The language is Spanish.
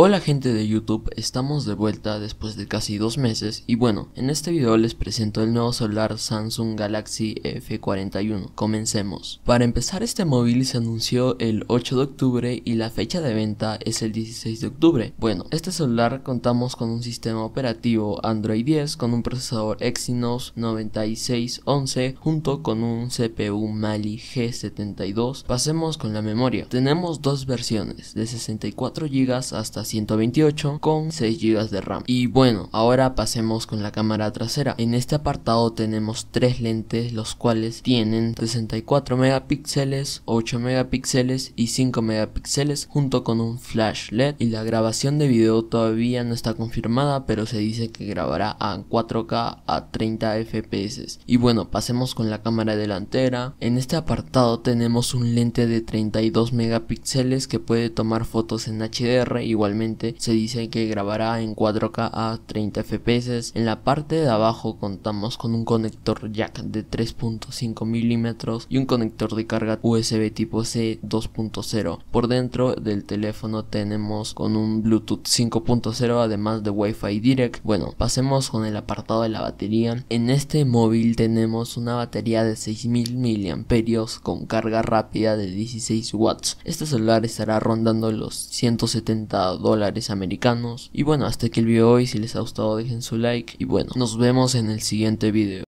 Hola gente de YouTube, estamos de vuelta después de casi dos meses y bueno, en este video les presento el nuevo celular Samsung Galaxy F41. Comencemos. Para empezar este móvil se anunció el 8 de octubre y la fecha de venta es el 16 de octubre. Bueno, este celular contamos con un sistema operativo Android 10 con un procesador Exynos 9611 junto con un CPU Mali G72. Pasemos con la memoria. Tenemos dos versiones de 64 GB hasta 128 con 6 GB de RAM. Y bueno, ahora pasemos con la cámara trasera. En este apartado tenemos tres lentes los cuales tienen 64 megapíxeles, 8 megapíxeles y 5 megapíxeles junto con un flash LED y la grabación de video todavía no está confirmada pero se dice que grabará a 4K a 30 fps. Y bueno, pasemos con la cámara delantera. En este apartado tenemos un lente de 32 megapíxeles que puede tomar fotos en HDR igualmente se dice que grabará en 4K a 30 fps. En la parte de abajo contamos con un conector jack de 3.5 milímetros y un conector de carga USB tipo C 2.0. Por dentro del teléfono tenemos con un Bluetooth 5.0 además de Wi-Fi Direct. Bueno, pasemos con el apartado de la batería. En este móvil tenemos una batería de 6000 mAh con carga rápida de 16 watts. Este celular estará rondando los 170 dólares americanos. Y bueno, hasta aquí el video hoy. Si les ha gustado dejen su like. Y bueno, nos vemos en el siguiente video.